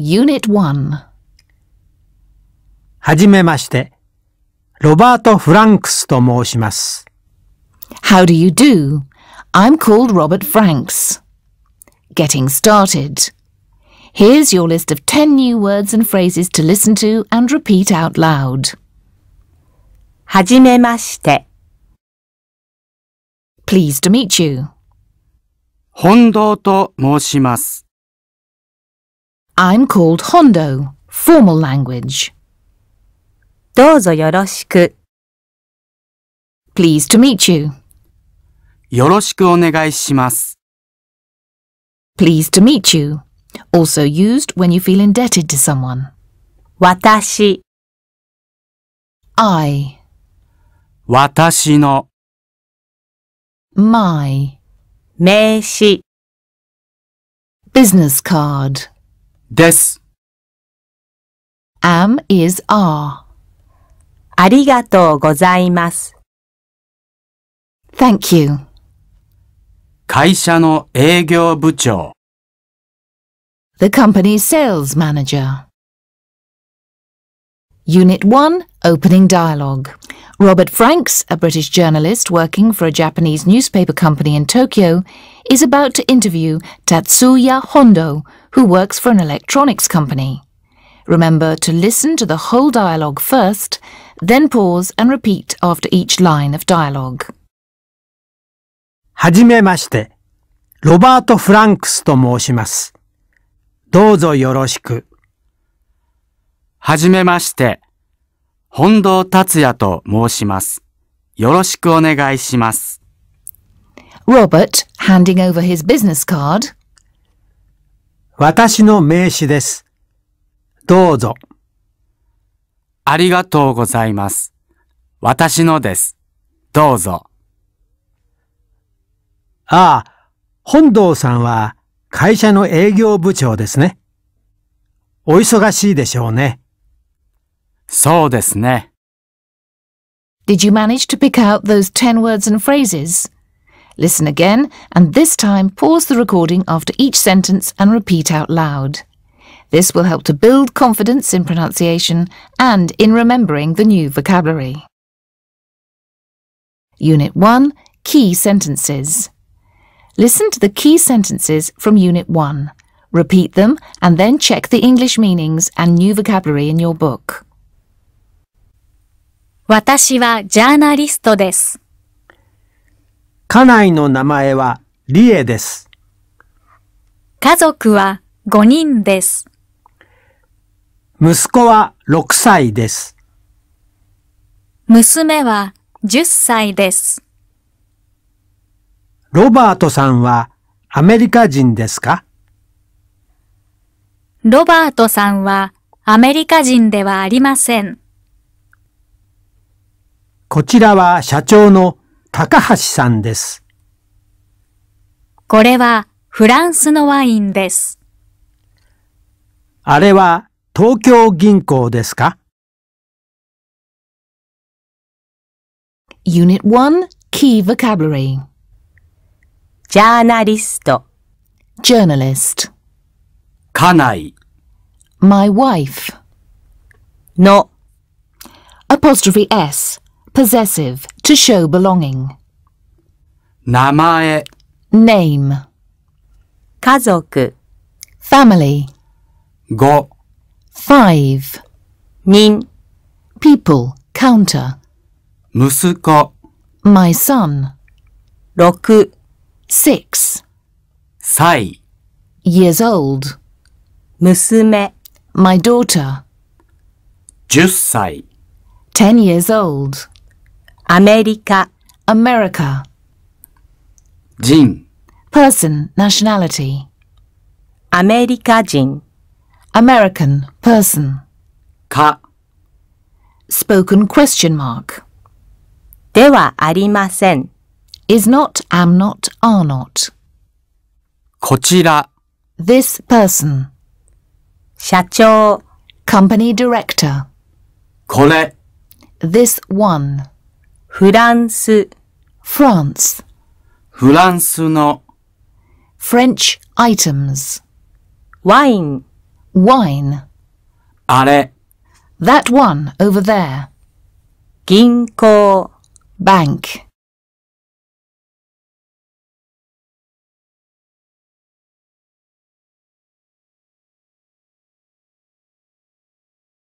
Unit 1はじめまして。ロバート・フランクスと申します。How do you do? I'm called Robert Franks. Getting started. Here's your list of 10 new words and phrases to listen to and repeat out loud. はじめまして。Pleased to meet you. 本堂と申します。I'm called Hondo, formal language. Pleased to meet you. Pleased to meet you. Also used when you feel indebted to someone. 私、I, 私の、my, Business card. です。am is are. ありがとうございます。Thank you. 会社の営業部長、The company's sales manager. Unit 1 Opening Dialogue. Robert Franks, a British journalist working for a Japanese newspaper company in Tokyo, is about to interview Tatsuya Hondo, who works for an electronics company. Remember to listen to the whole dialogue first, then pause and repeat after each line of dialogue. はじめまして、ロバート・フランクスと申します。どうぞよろしく。はじめまして、本堂達也と申します。よろしくお願いします。Robert handing over his business card. 私の名刺です。どうぞ。ありがとうございます。私のです。どうぞ。ああ、本堂さんは会社の営業部長ですね。お忙しいでしょうね。そうですね。Did you manage to pick out those 10 words and phrases? Listen again, and this time pause the recording after each sentence and repeat out loud. This will help to build confidence in pronunciation and in remembering the new vocabulary. Unit 1 Key Sentences Listen to the key sentences from Unit 1. Repeat them and then check the English meanings and new vocabulary in your book. 私はジャーナリストです。家内の名前はリエです。家族は5人です。息子は6歳です。娘は10歳です。ロバートさんはアメリカ人ですかロバートさんはアメリカ人ではありません。こちらは社長の高橋さんです。これはフランスのワインです。あれは東京銀行ですか Unit 1 Key Vocabulary ジャーナリスト Journalist 家内 My wife の Apostrophe S Possessive To show belonging. Namae. Name. Kazoku. Family. Go. Five. Nin. People, counter. Musuko. My son. Roku. Six. Sai. Years old. Musume. My daughter. 10歳 Ten years old. アメリカ America. 人 Person, nationality. アメリカ人 American, person. か Spoken question mark. ではありません Is not, am not, are not. こちら This person. 社長 Company director. これ This one. フランス France フランスの French items Wine, wine あれ that one over there 銀行 bank